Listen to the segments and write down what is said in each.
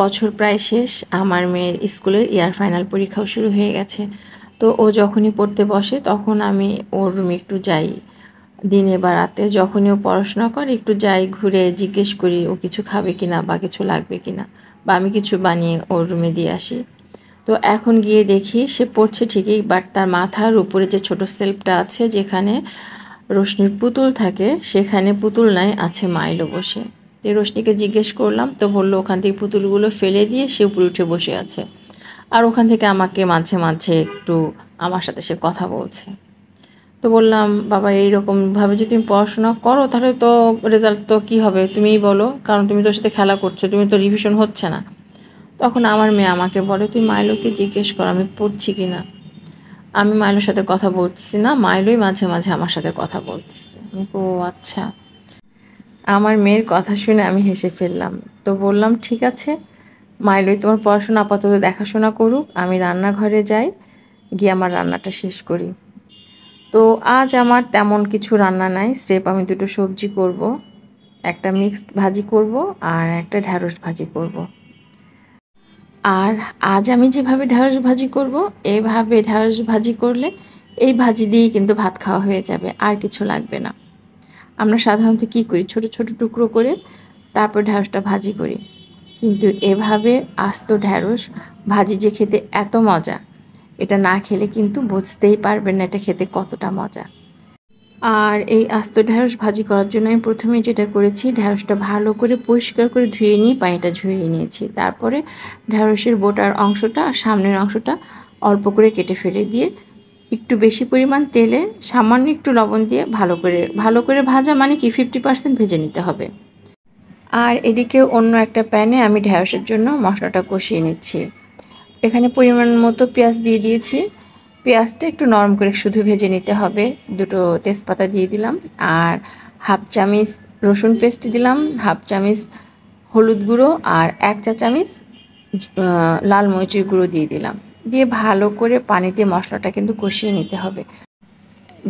বছর প্রায় শেষ আমার মেয়ের স্কুলের ইয়ার ফাইনাল পরীক্ষাও শুরু হয়ে গেছে তো ও যখনই পড়তে বসে তখন আমি ওর রুমে একটু যাই দিনে বা রাতে যখনই ও পড়াশোনা করে একটু যাই ঘুরে জিজ্ঞেস করি ও কিছু খাবে কি না বা কিছু লাগবে কি না বা আমি কিছু বানিয়ে ওর রুমে দিয়ে আসি তো এখন গিয়ে দেখি সে পড়ছে ঠিকই বাট তার মাথার উপরে যে ছোট সেলফটা আছে যেখানে রশ্মির পুতুল থাকে সেখানে পুতুল নাই আছে মাইলো বসে তো রশ্মিকে জিজ্ঞেস করলাম তো বললো ওখান থেকে পুতুলগুলো ফেলে দিয়ে সে উপরে উঠে বসে আছে আর ওখান থেকে আমাকে মাঝে মাঝে একটু আমার সাথে সে কথা বলছে তো বললাম বাবা এইরকমভাবে যদি তুমি পড়াশোনা করো তাহলে তো রেজাল্ট তো কী হবে তুমিই বলো কারণ তুমি তোর সাথে খেলা করছো তুমি তো রিভিশন হচ্ছে না তখন আমার মেয়ে আমাকে বলে তুই মাইলোকে জিজ্ঞেস করো আমি পড়ছি কি না আমি মাইলোর সাথে কথা বলতেছি না মাইলোই মাঝে মাঝে আমার সাথে কথা বলতেছে ও আচ্ছা আমার মেয়ের কথা শুনে আমি হেসে ফেললাম তো বললাম ঠিক আছে মাইলই তোমার পড়াশোনা আপাতত দেখাশোনা করুক আমি রান্নাঘরে যাই গিয়ে আমার রান্নাটা শেষ করি তো আজ আমার তেমন কিছু রান্না নাই স্টেপ আমি দুটো সবজি করব। একটা মিক্সড ভাজি করব আর একটা ঢ্যাঁড়স ভাজি করব। আর আজ আমি যেভাবে ঢ্যাঁড়স ভাজি করব এভাবে ঢ্যাঁড়স ভাজি করলে এই ভাজি দিয়েই কিন্তু ভাত খাওয়া হয়ে যাবে আর কিছু লাগবে না আমরা সাধারণত কি করি ছোট ছোট টুকরো করে তারপর ঢ্যাঁড়সটা ভাজি করি কিন্তু এভাবে আস্ত ঢ্যাঁড়স ভাজি যে খেতে এত মজা এটা না খেলে কিন্তু বুঝতেই পারবেন না এটা খেতে কতটা মজা আর এই আস্ত ঢ্যাঁড়স ভাজি করার জন্য আমি প্রথমে যেটা করেছি ঢ্যাঁড়সটা ভালো করে পরিষ্কার করে ধুয়ে নিয়ে পানিটা ঝরিয়ে নিয়েছি তারপরে ঢ্যাঁড়সের বোটার অংশটা আর সামনের অংশটা অল্প করে কেটে ফেলে দিয়ে একটু বেশি পরিমাণ তেলে সামান্য একটু লবণ দিয়ে ভালো করে ভালো করে ভাজা মানে কি ফিফটি পার্সেন্ট ভেজে নিতে হবে আর এদিকে অন্য একটা প্যানে আমি ঢ্যাঁড়সের জন্য মশলাটা কষিয়ে নিচ্ছি এখানে পরিমাণ মতো পেঁয়াজ দিয়ে দিয়েছি পেঁয়াজটা একটু নরম করে শুধু ভেজে নিতে হবে দুটো তেজপাতা দিয়ে দিলাম আর হাফ চামিচ রসুন পেস্ট দিলাম হাফ চামিচ হলুদ গুঁড়ো আর এক চা চামিচ লাল মরিচুর গুঁড়ো দিয়ে দিলাম দিয়ে ভালো করে পানি দিয়ে মশলাটা কিন্তু কষিয়ে নিতে হবে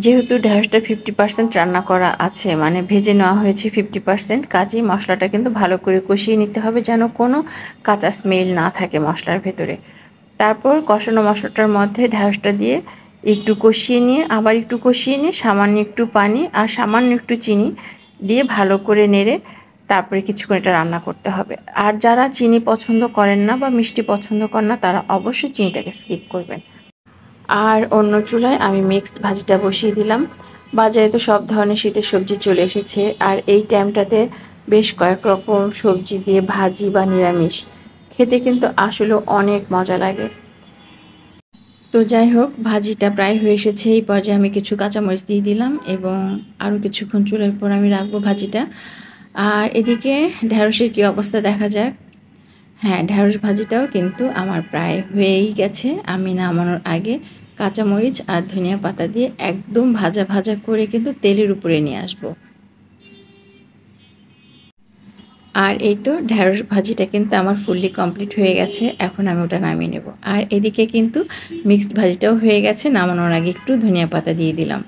যেহেতু ঢেঁড়সটা ফিফটি পার্সেন্ট রান্না করা আছে মানে ভেজে নেওয়া হয়েছে ফিফটি পার্সেন্ট কাজেই মশলাটা কিন্তু ভালো করে কষিয়ে নিতে হবে যেন কোনো কাঁচা স্মেল না থাকে মশলার ভেতরে তারপর কষানো মশলাটার মধ্যে ঢেঁড়সটা দিয়ে একটু কষিয়ে নিয়ে আবার একটু কষিয়ে নিয়ে সামান্য একটু পানি আর সামান্য একটু চিনি দিয়ে ভালো করে নেড়ে তারপরে কিছুক্ষণ এটা রান্না করতে হবে আর যারা চিনি পছন্দ করেন না বা মিষ্টি পছন্দ করেন না তারা অবশ্যই চিনিটাকে স্কিপ করবেন আর অন্য চুলায় আমি মিক্সড ভাজিটা বসিয়ে দিলাম বাজারে তো সব ধরনের শীতের সবজি চলে এসেছে আর এই টাইমটাতে বেশ কয়েক রকম সবজি দিয়ে ভাজি বা নিরামিষ খেতে কিন্তু আসলে অনেক মজা লাগে তো যাই হোক ভাজিটা প্রায় হয়ে এসেছে এই পর্যায়ে আমি কিছু কাঁচামরিচ দিয়ে দিলাম এবং আরও কিছুক্ষণ চুলের পর আমি রাখবো ভাজিটা আর এদিকে ঢ্যাঁড়সের কী অবস্থা দেখা যাক হ্যাঁ ঢ্যাঁড়স ভাজিটাও কিন্তু আমার প্রায় হয়েই গেছে আমি নামানোর আগে কাঁচামরিচ আর ধনিয়া পাতা দিয়ে একদম ভাজা ভাজা করে কিন্তু তেলের উপরে নিয়ে আসব আর এই তো ঢ্যাঁড়স ভাজিটা কিন্তু আমার ফুললি কমপ্লিট হয়ে গেছে এখন আমি ওটা নামিয়ে নেব আর এদিকে কিন্তু মিক্সড ভাজিটাও হয়ে গেছে নামানোর আগে একটু ধনিয়া পাতা দিয়ে দিলাম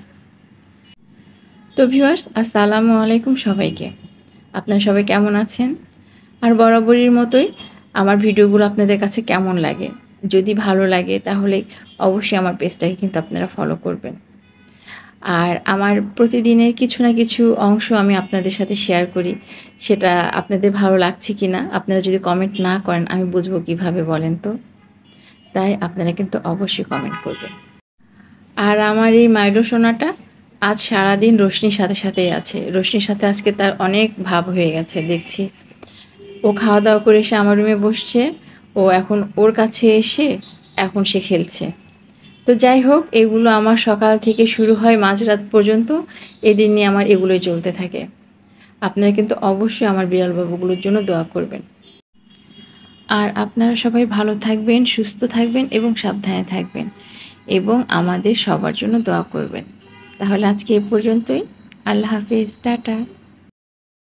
তো ভিউয়ার্স আসসালামু আলাইকুম সবাইকে আপনারা সবাই কেমন আছেন আর বরাবরের মতোই আমার ভিডিওগুলো আপনাদের কাছে কেমন লাগে যদি ভালো লাগে তাহলে অবশ্যই আমার পেজটাকে কিন্তু আপনারা ফলো করবেন আর আমার প্রতিদিনের কিছু না কিছু অংশ আমি আপনাদের সাথে শেয়ার করি সেটা আপনাদের ভালো লাগছে কি না আপনারা যদি কমেন্ট না করেন আমি বুঝবো কিভাবে বলেন তো তাই আপনারা কিন্তু অবশ্যই কমেন্ট করবেন আর আমার এই মাইলো সোনাটা আজ সারাদিন রোশনির সাথে সাথেই আছে রোশনির সাথে আজকে তার অনেক ভাব হয়ে গেছে দেখছি ও খাওয়া দাওয়া করে এসে আমার রুমে বসছে ও এখন ওর কাছে এসে এখন সে খেলছে তো যাই হোক এগুলো আমার সকাল থেকে শুরু হয় মাঝরাত পর্যন্ত এদিন নিয়ে আমার এগুলোই চলতে থাকে আপনারা কিন্তু অবশ্যই আমার বিড়াল বাবুগুলোর জন্য দোয়া করবেন আর আপনারা সবাই ভালো থাকবেন সুস্থ থাকবেন এবং সাবধানে থাকবেন এবং আমাদের সবার জন্য দোয়া করবেন তাহলে আজকে এ পর্যন্তই আল্লাহ হাফিজ টাটা